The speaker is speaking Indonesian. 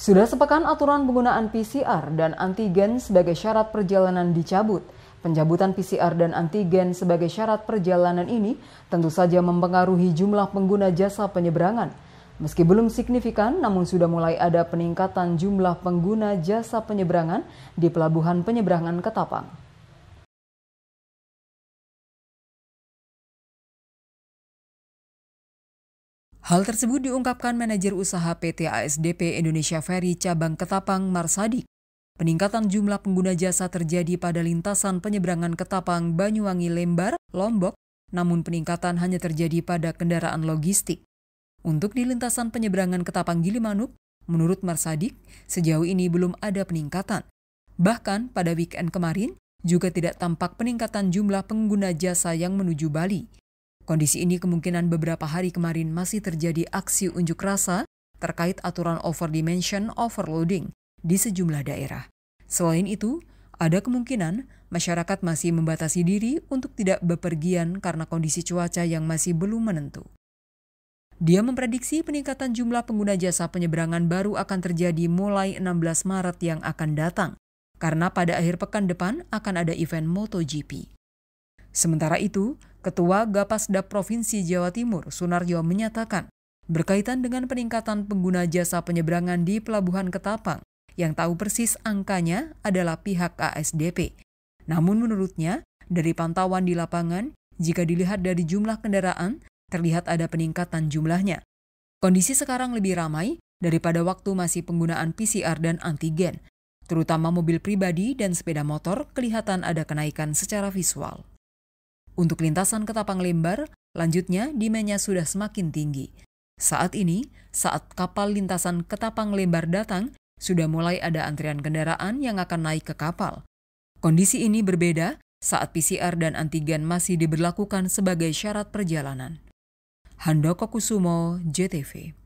Sudah sepekan aturan penggunaan PCR dan antigen sebagai syarat perjalanan dicabut. Pencabutan PCR dan antigen sebagai syarat perjalanan ini tentu saja mempengaruhi jumlah pengguna jasa penyeberangan. Meski belum signifikan, namun sudah mulai ada peningkatan jumlah pengguna jasa penyeberangan di pelabuhan penyeberangan Ketapang. Hal tersebut diungkapkan manajer usaha PT ASDP Indonesia Ferry Cabang Ketapang Marsadik. Peningkatan jumlah pengguna jasa terjadi pada lintasan penyeberangan Ketapang Banyuwangi Lembar, Lombok, namun peningkatan hanya terjadi pada kendaraan logistik. Untuk di lintasan penyeberangan Ketapang Gilimanuk, menurut Marsadik, sejauh ini belum ada peningkatan. Bahkan pada weekend kemarin, juga tidak tampak peningkatan jumlah pengguna jasa yang menuju Bali. Kondisi ini kemungkinan beberapa hari kemarin masih terjadi aksi unjuk rasa terkait aturan overdimension overloading di sejumlah daerah. Selain itu, ada kemungkinan masyarakat masih membatasi diri untuk tidak bepergian karena kondisi cuaca yang masih belum menentu. Dia memprediksi peningkatan jumlah pengguna jasa penyeberangan baru akan terjadi mulai 16 Maret yang akan datang, karena pada akhir pekan depan akan ada event MotoGP. Sementara itu, Ketua Gapasda Provinsi Jawa Timur, Sunaryo menyatakan, berkaitan dengan peningkatan pengguna jasa penyeberangan di Pelabuhan Ketapang, yang tahu persis angkanya adalah pihak ASDP. Namun menurutnya, dari pantauan di lapangan, jika dilihat dari jumlah kendaraan, terlihat ada peningkatan jumlahnya. Kondisi sekarang lebih ramai daripada waktu masih penggunaan PCR dan antigen. Terutama mobil pribadi dan sepeda motor kelihatan ada kenaikan secara visual. Untuk lintasan Ketapang Lembar, lanjutnya demandnya sudah semakin tinggi. Saat ini, saat kapal lintasan Ketapang Lembar datang, sudah mulai ada antrian kendaraan yang akan naik ke kapal. Kondisi ini berbeda saat PCR dan antigen masih diberlakukan sebagai syarat perjalanan. Handoko Kusumo, JTV.